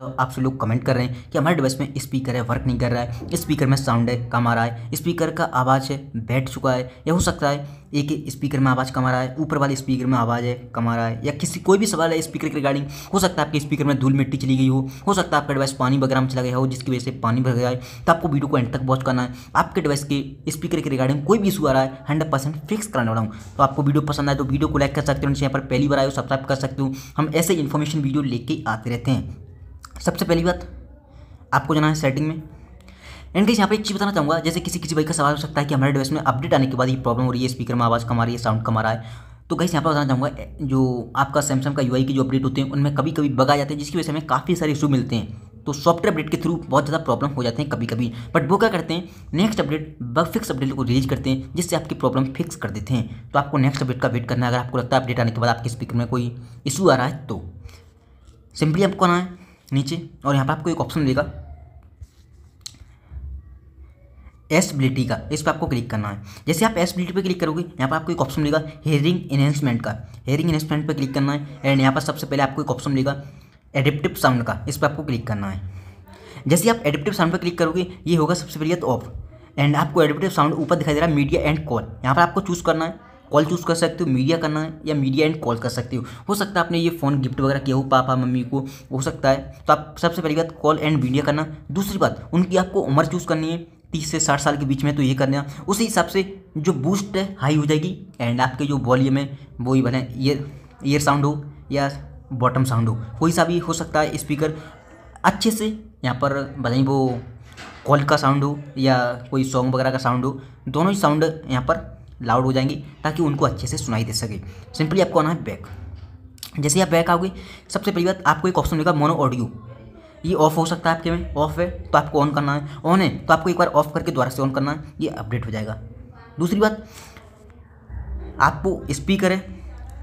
तो आप सब लोग कमेंट कर रहे हैं कि हमारे डिवाइस में स्पीकर है वर्क नहीं कर रहा है स्पीकर में साउंड है कम आ रहा है स्पीकर का आवाज़ है बैठ चुका है या हो सकता है एक स्पीकर में आवाज़ कम आ रहा है ऊपर वाले स्पीकर में आवाज़ है कम आ रहा है या किसी कोई भी सवाल है स्पीकर के रिगार्डिंग हो सकता है आपके स्पीकर में धूल मिट्टी चली गई हो हो सकता है आपका डिवाइस पानी वगैरह में चला गया हो जिसकी वजह से पानी भर गया है तो आपको वीडियो को एंड तक वॉच करना है आपके डिवाइस के स्पीकर के रिगार्डिंग कोई भी इशू आ रहा है हंड्रेड परसेंट फिक्स कराने वाला हूँ तो आपको वीडियो पसंद आए तो वीडियो को लाइक कर सकते हो यहाँ पर पहली बार आए हो सब्सक्राइब कर सकते हो हम ऐसे इन्फॉर्मेशन वीडियो लेके आते रहते हैं सबसे पहली बात आपको जाना है सेटिंग में एंड यहाँ पे एक चीज़ बताना चाहूँगा जैसे किसी किसी भाई का सवाल हो सकता है कि हमारे डिवाइस में अपडेट आने के बाद ये प्रॉब्लम हो रही है स्पीकर में आवाज़ कम आ रही है साउंड कम आ रहा है तो कहीं यहाँ पर बताना चाहूँगा जो आपका सैमसंग का यू की जो अपडेट होते हैं उनमें कभी कभी बग आ जाते हैं जिसकी वजह से हमें काफ़ी सारे इशू मिलते हैं तो सॉफ्टवेयर अपडेट के थ्रू बहुत ज़्यादा प्रॉब्लम हो जाते हैं कभी कभी बट वो क्या करते हैं next update bug fix update को रिलीज करते हैं जिससे आपकी प्रॉब्लम फिक्स कर देते हैं तो आपको नेक्स्ट अपडेट का वेट करना है अगर आपको लगता है अपडेट आने के बाद आपके स्पीकर में कोई इशू आ रहा है तो सिंपली आपको आना है नीचे और यहाँ पर आपको एक ऑप्शन देगा एसबिलिटी का इस पर आपको क्लिक करना है जैसे आप एसबिलिटी पे क्लिक करोगे यहाँ पर आपको एक ऑप्शन मिलेगा हेयरिंग इन्हेंसमेंट का हेयरिंग इन्हेंसमेंट पे क्लिक करना है एंड यहाँ पर सबसे पहले आपको एक ऑप्शन मिलेगा एडिप्टिव साउंड का इस पर आपको क्लिक करना है जैसे आप एडिप्टिव साउंड पर क्लिक करोगे ये होगा सबसे पहले तो ऑफ एंड आपको एडिप्टिव साउंड ऊपर दिखाई दे रहा है मीडिया एंड कॉल यहाँ पर आपको चूज़ करना है कॉल चूज़ कर सकते हो मीडिया करना है या मीडिया एंड कॉल कर सकते हो हो सकता है आपने ये फ़ोन गिफ्ट वगैरह किया हो पापा मम्मी को हो सकता है तो आप सबसे पहली बात कॉल एंड मीडिया करना दूसरी बात उनकी आपको उम्र चूज़ करनी है तीस से साठ साल के बीच में तो ये करना उसी हिसाब से जो बूस्ट है हाई हो जाएगी एंड आपके जो वॉल्यूम है वो ही भले ईयर ईयर साउंड हो या बॉटम साउंड हो कोई सा भी हो सकता है स्पीकर अच्छे से यहाँ पर भले वो कॉल का साउंड हो या कोई सॉन्ग वगैरह का साउंड हो दोनों ही साउंड यहाँ पर लाउड हो जाएंगी ताकि उनको अच्छे से सुनाई दे सके सिंपली आपको आना है बैक जैसे आप बैक आओगे सबसे पहली बात आपको एक ऑप्शन मिलेगा मोनो ऑडियो ये ऑफ हो सकता है आपके में ऑफ है तो आपको ऑन करना है ऑन है तो आपको एक बार ऑफ करके दोबारा से ऑन करना है ये अपडेट हो जाएगा दूसरी बात आपको स्पीकर है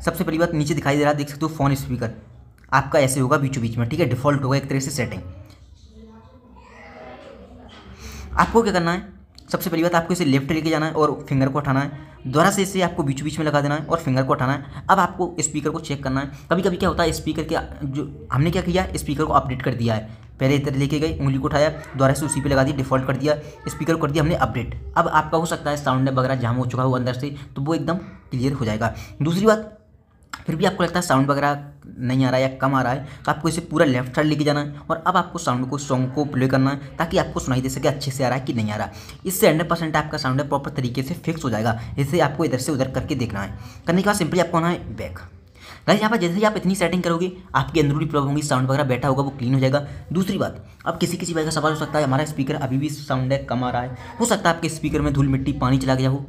सबसे पहली बात नीचे दिखाई दे रहा है देख सकते हो फोन स्पीकर आपका ऐसे होगा बीचों बीच में ठीक है डिफॉल्ट होगा एक तरह से सेटिंग आपको क्या करना है सबसे पहली बात आपको इसे लेफ्ट लेके जाना है और फिंगर को उठाना है दोबारा से इसे आपको बीच बीच में लगा देना है और फिंगर को उठाना है अब आपको स्पीकर को चेक करना है कभी कभी क्या होता है स्पीकर के जो हमने क्या किया स्पीकर को अपडेट कर दिया है पहले इधर लेके गए उंगली को उठाया दोबारा से उसी पे लगा दी डिफॉल्ट कर दिया स्पीकर कर दिया हमने अपडेट अब आपका हो सकता है साउंड वगैरह जाम हो चुका हो अंदर से तो वो एकदम क्लियर हो जाएगा दूसरी बात फिर भी आपको लगता है साउंड वगैरह नहीं आ रहा है या कम आ रहा है तो आपको इसे पूरा लेफ्ट साइड लेके जाना है और अब आपको साउंड को सॉन्ग को प्ले करना है ताकि आपको सुनाई दे सके अच्छे से आ रहा है कि नहीं आ रहा इससे हंड्रेड परसेंट आपका साउंड है प्रॉपर तरीके से फिक्स हो जाएगा इसे आपको इधर से उधर करके देखना है करने के बाद सिंपली आपको आना है बैक गाइस यहाँ पर जैसे ही आप इतनी सेटिंग करोगे आपके अंदरूनी प्रॉब्लम होगी साउंड वगैरह बैठा होगा वो क्लीन हो जाएगा दूसरी बात अब किसी किसी वजह का सवाल हो सकता है हमारा स्पीकर अभी भी साउंड है कम आ रहा है हो सकता है आपके स्पीकर में धूल मिट्टी पानी चला गया हो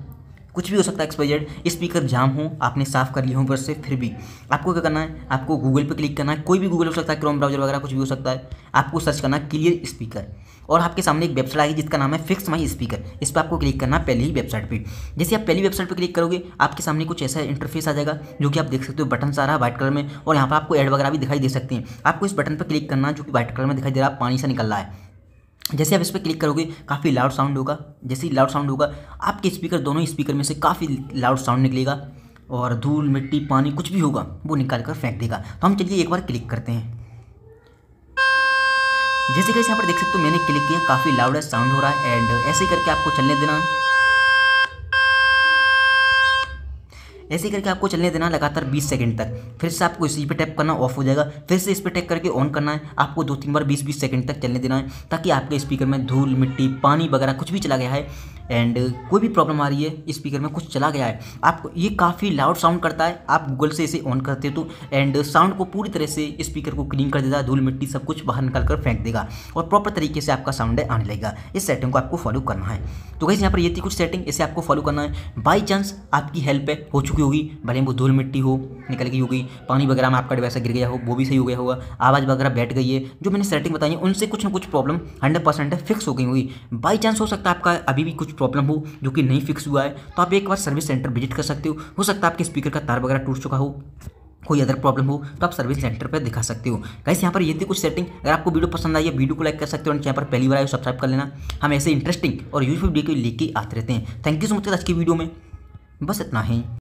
कुछ भी हो सकता है एक्स स्पीकर जाम हो आपने साफ़ कर लिया हो ब्रश से फिर भी आपको क्या करना है आपको गूगल पर क्लिक करना है कोई भी गूगल हो सकता है क्रोम ब्राउजर वगैरह कुछ भी हो सकता है आपको सर्च करना क्लियर स्पीकर और आपके सामने एक वेबसाइट आएगी जिसका नाम है फिक्स माई स्पीकर इस पर आपको क्लिक करना है पहले ही वेबसाइट पर जैसे आप पहली वेबसाइट पर क्लिक करोगे आपके सामने कुछ ऐसा इंटरफेस आ जाएगा जो कि आप देख सकते हो बटन सारा व्हाइट कलर में और यहाँ पर आपको एड वगैरह भी दिखाई दे सकते हैं आपको इस बटन पर क्लिक करना जो कि व्हाइट कलर में दिखाई दे रहा है पानी से निकल रहा है जैसे आप इस पर क्लिक करोगे काफ़ी लाउड साउंड होगा जैसे ही लाउड साउंड होगा आपके स्पीकर दोनों स्पीकर में से काफ़ी लाउड साउंड निकलेगा और धूल मिट्टी पानी कुछ भी होगा वो निकाल कर फेंक देगा तो हम चलिए एक बार क्लिक करते हैं जैसे कैसे यहाँ पर देख सकते हो मैंने क्लिक किया काफ़ी लाउड साउंड हो रहा है एंड ऐसे करके आपको चलने देना है ऐसे करके आपको चलने देना लगातार बीस सेकेंड तक फिर से आपको इसी पर टैप करना ऑफ हो जाएगा फिर से इस पर टैप करके ऑन करना है आपको दो तीन बार बीस बीस सेकेंड तक चलने देना है ताकि आपके स्पीकर में धूल मिट्टी पानी वगैरह कुछ भी चला गया है एंड कोई भी प्रॉब्लम आ रही है स्पीकर में कुछ चला गया है आपको ये काफ़ी लाउड साउंड करता है आप गूगल से इसे ऑन करते हो तो एंड साउंड को पूरी तरह से स्पीकर को क्लीन कर देगा धूल मिट्टी सब कुछ बाहर निकाल कर फेंक देगा और प्रॉपर तरीके से आपका साउंड है आने लगेगा इस सेटिंग को आपको फॉलो करना है तो कैसे यहाँ पर ये थी कुछ सेटिंग इसे आपको फॉलो करना है बाई चांस आपकी हेल्प है हो चुकी होगी भले वो धूल मिट्टी हो निकल गई होगी पानी वगैरह में आपका डिवाइस गिर गया हो वो भी सही हो गया होगा आवाज़ वगैरह बैठ गई है जो मैंने सेटिंग बताई है उनसे कुछ ना कुछ प्रॉब्लम हंड्रेड परसेंट फिक्स हो गई होगी बाई चांस हो सकता है आपका अभी भी कुछ प्रॉब्लम हो जो कि नहीं फिक्स हुआ है तो आप एक बार सर्विस सेंटर विजिट कर सकते हो हो सकता है आपके स्पीकर का तार वगैरह टूट चुका हो कोई अदर प्रॉब्लम हो तो आप सर्विस सेंटर पर दिखा सकते हो कैसे यहाँ पर ये थी कुछ सेटिंग अगर आपको वीडियो पसंद आई है वीडियो को लाइक कर सकते हो और यहाँ पर पहली बार आए सब्सक्राइब कर लेना हम ऐसे इंटरेस्टिंग और यूजफुल वीडियो लेके आते रहते हैं थैंक यू सो मच आज की वीडियो में बस इतना ही